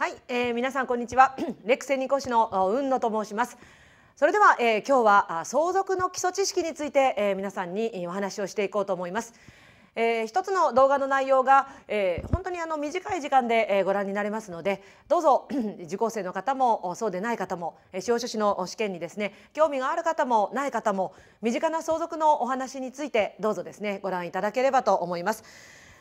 はい、えー、皆さんこんにちはレ クセニコ市の運野と申しますそれでは、えー、今日は相続の基礎知識について、えー、皆さんにお話をしていこうと思いますえー、一つの動画の内容が、えー、本当にあの短い時間で、えー、ご覧になれますのでどうぞ 受講生の方もそうでない方も司法書士の試験にですね興味がある方もない方も身近な相続のお話についてどうぞですねご覧いただければと思います。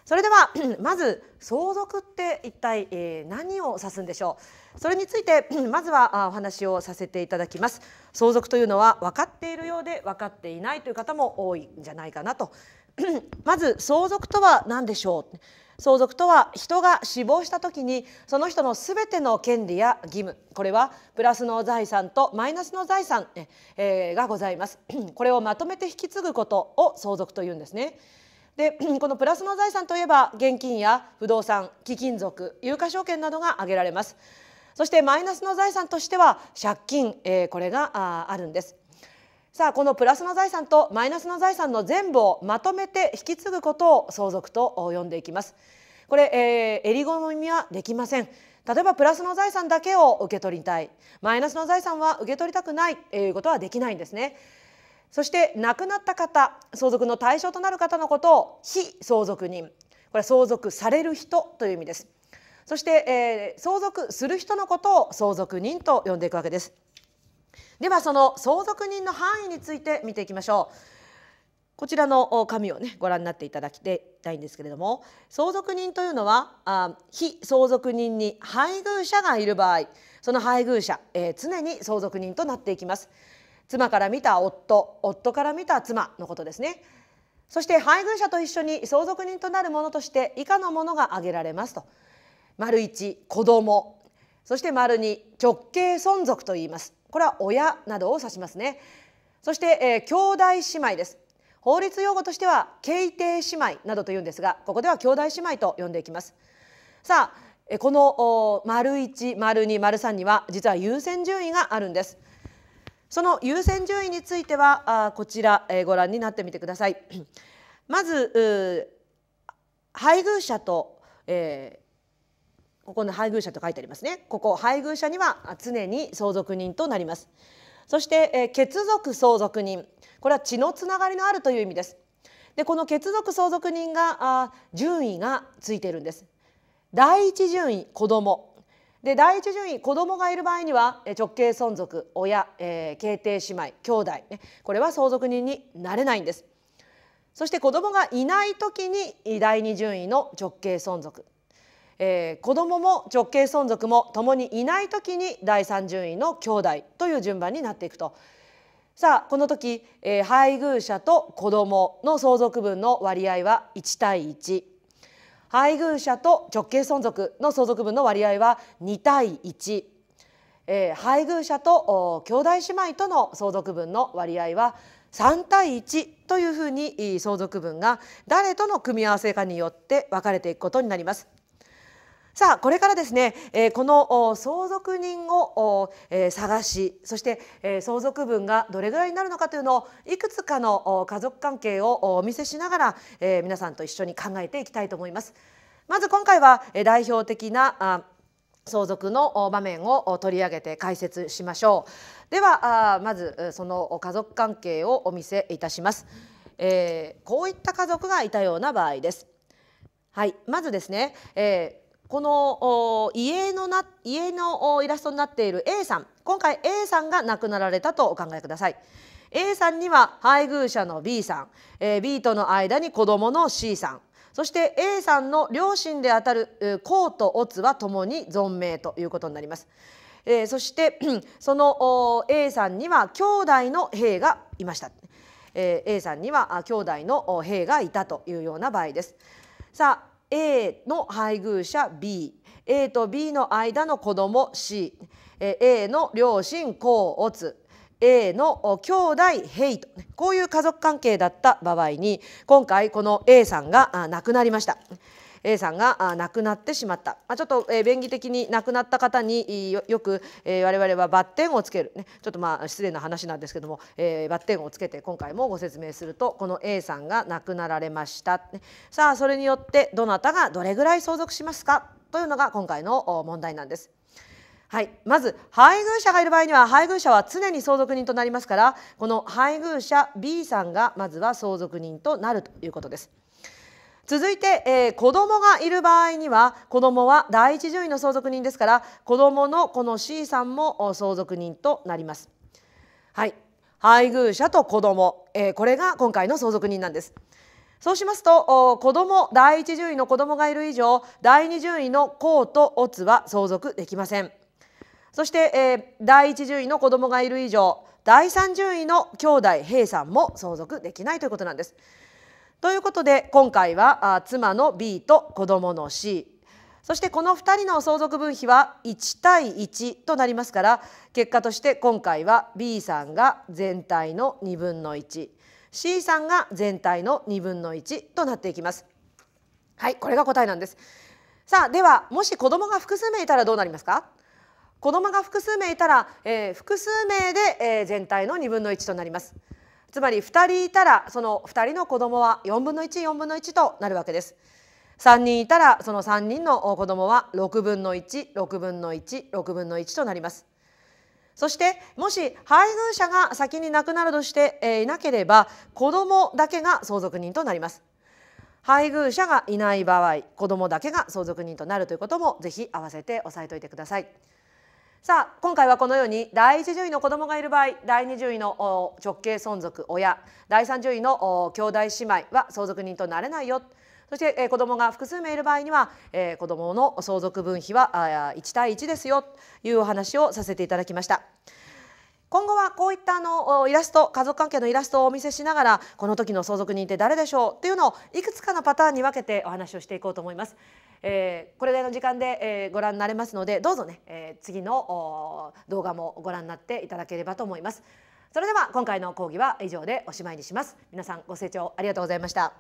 それでは まず相続って一体、えー、何を指すんでしょうそれについて まずはお話をさせていただきます相続というのは分かっているようで分かっていないという方も多いんじゃないかなと まず相続とは何でしょう相続とは人が死亡した時にその人のすべての権利や義務これはプラスの財産とマイナスの財産、えー、がございますこれをまとめて引き継ぐことを相続というんですねでこのプラスの財産といえば現金や不動産貴金属有価証券などが挙げられますそしてマイナスの財産としては借金、えー、これがああるんですさあこのプラスの財産とマイナスの財産の全部をまとめて引き継ぐことを相続と呼んでいきますこれ、えー、り好みはできません例えばプラスの財産だけを受け取りたいマイナスの財産は受け取りたくないということはできないんですねそして亡くなった方相続の対象となる方のことを非相続人これは相続される人という意味ですそして、えー、相続する人のことを相続人と呼んでいくわけですではその相続人の範囲について見ていきましょうこちらの紙をねご覧になっていただきたいんですけれども相続人というのはあ非相続人に配偶者がいる場合その配偶者、えー、常に相続人となっていきます妻から見た夫夫から見た妻のことですねそして配偶者と一緒に相続人となるものとして以下のものが挙げられますと丸1子供そして丸2直系存続と言いますこれは親などを指しますねそして、えー、兄弟姉妹です法律用語としては慶定姉妹などと言うんですがここでは兄弟姉妹と呼んでいきますさあこの丸1丸2丸3には実は優先順位があるんですその優先順位についてはあこちら、えー、ご覧になってみてください。まず配偶者と、えー、ここの配偶者と書いてありますね。ここ配偶者には常に相続人となります。そして、えー、血族相続人これは血のつながりのあるという意味です。でこの血族相続人があ順位がついているんです。第一順位子供で第一順位子供がいる場合には直系存続親、えー、継弟姉妹兄弟、ね、これは相続人になれないんです。そして子供がいない時に第二順位の直系存続、えー、子供も直系存続も共にいない時に第三順位の兄弟という順番になっていくとさあこの時、えー、配偶者と子供の相続分の割合は1対1。配偶者と直系存続の相続分の割合は2対1、えー、配偶者と兄弟姉妹との相続分の割合は3対1というふうに相続分が誰との組み合わせかによって分かれていくことになります。さあこれからですね、えー、この相続人を、えー、探しそして、えー、相続分がどれぐらいになるのかというのをいくつかの家族関係をお見せしながら、えー、皆さんと一緒に考えていきたいと思います。まず今回はえ代表的なあ相続の場面を取り上げて解説しましょう。ではまずその家族関係をお見せいたします。えー、こういった家族がいたような場合です。はい、まずですね、えーこの家のな家のイラストになっている A さん今回 A さんが亡くなられたとお考えください A さんには配偶者の B さん、えー、B との間に子供の C さんそして A さんの両親であたる公とオツはともに存命ということになります、えー、そして その A さんには兄弟の兵がいました、えー、A さんには兄弟の兵がいたというような場合ですさあ A の配偶者 BA と B の間の子供 CA の両親子乙 A の兄弟ヘイとこういう家族関係だった場合に今回この A さんが亡くなりました A さんが亡くなってしまった、まあ、ちょっと、便宜的に亡くなった方によく、えー、我々はバッテンをつける、ね、ちょっとまあ失礼な話なんですけども、えー、バッテンをつけて今回もご説明するとこの A さんが亡くなられました、さあそれによってどなたがどれぐらい相続しますかというのが今回の問題なんです。はい、まず配偶者がいる場合には配偶者は常に相続人となりますからこの配偶者 B さんがまずは相続人となるということです。続いて、えー、子供がいる場合には子供は第一順位の相続人ですから子供のこの C さんも相続人となります。はい配偶者と子供、えー、これが今回の相続人なんです。そうしますと子供第一順位の子供がいる以上第二順位の公とオツは相続できません。そして、えー、第一順位の子供がいる以上第三順位の兄弟平さんも相続できないということなんです。ということで今回はあ妻の B と子供の C そしてこの2人の相続分比は1対1となりますから結果として今回は B さんが全体の2分の 1C さんが全体の2分の1となっていきます。はいこれが答えなんですさあではもし子供が複数名いたらどうなりますか子供が複数名いたら、えー、複数名で、えー、全体の2分の1となります。つまり2人いたらその2人の子供は4分の14分の1となるわけです。3人いたらその3人の子供は6分の16分の16分の1となります。そしてもし配偶者が先に亡くなるとしていなければ子供だけが相続人となります。配偶者がいない場合子供だけが相続人となるということもぜひ合わせて押さえておいてください。さあ今回はこのように第1順位の子供がいる場合第2順位の直系存続親第3順位の兄弟姉妹は相続人となれないよそして、子ど子供が複数名いる場合には、子供の相続分費は1対1ですよというお話をさせていただきました。今後はこういったあのイラスト家族関係のイラストをお見せしながらこの時の相続人って誰でしょうっていうのをいくつかのパターンに分けてお話をしていこうと思います。えー、これぐらいの時間で、えー、ご覧になれますのでどうぞね、えー、次の動画もご覧になっていただければと思いますそれでは今回の講義は以上でおしまいにします皆さんご清聴ありがとうございました